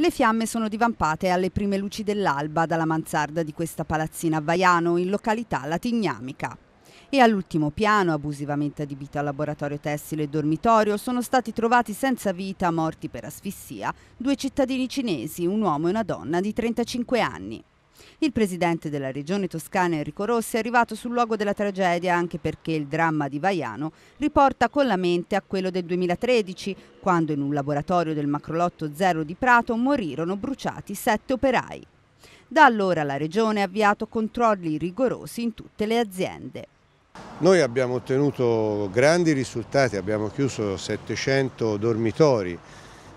Le fiamme sono divampate alle prime luci dell'alba dalla mansarda di questa palazzina a Vaiano in località Latignamica. E all'ultimo piano, abusivamente adibito a laboratorio tessile e dormitorio, sono stati trovati senza vita, morti per asfissia, due cittadini cinesi, un uomo e una donna di 35 anni. Il presidente della regione toscana Enrico Rossi è arrivato sul luogo della tragedia anche perché il dramma di Vaiano riporta con la mente a quello del 2013, quando in un laboratorio del Macrolotto Zero di Prato morirono bruciati sette operai. Da allora la regione ha avviato controlli rigorosi in tutte le aziende. Noi abbiamo ottenuto grandi risultati, abbiamo chiuso 700 dormitori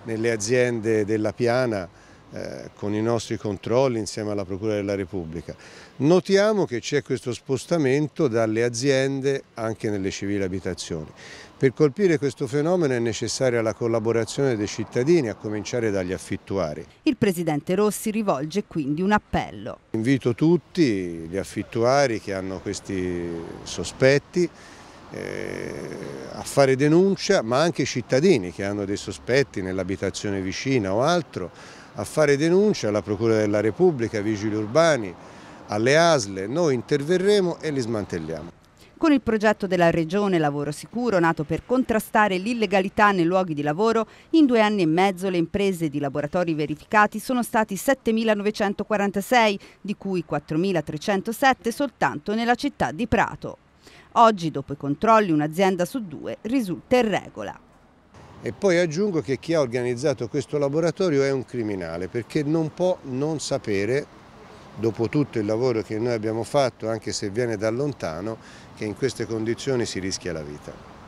nelle aziende della Piana, eh, con i nostri controlli insieme alla Procura della Repubblica. Notiamo che c'è questo spostamento dalle aziende anche nelle civili abitazioni. Per colpire questo fenomeno è necessaria la collaborazione dei cittadini, a cominciare dagli affittuari. Il Presidente Rossi rivolge quindi un appello. Invito tutti gli affittuari che hanno questi sospetti eh, a fare denuncia, ma anche i cittadini che hanno dei sospetti nell'abitazione vicina o altro, a fare denuncia alla Procura della Repubblica, ai vigili urbani, alle ASLE, noi interverremo e li smantelliamo. Con il progetto della Regione Lavoro Sicuro, nato per contrastare l'illegalità nei luoghi di lavoro, in due anni e mezzo le imprese di laboratori verificati sono stati 7.946, di cui 4.307 soltanto nella città di Prato. Oggi, dopo i controlli, un'azienda su due risulta in regola. E poi aggiungo che chi ha organizzato questo laboratorio è un criminale perché non può non sapere, dopo tutto il lavoro che noi abbiamo fatto, anche se viene da lontano, che in queste condizioni si rischia la vita.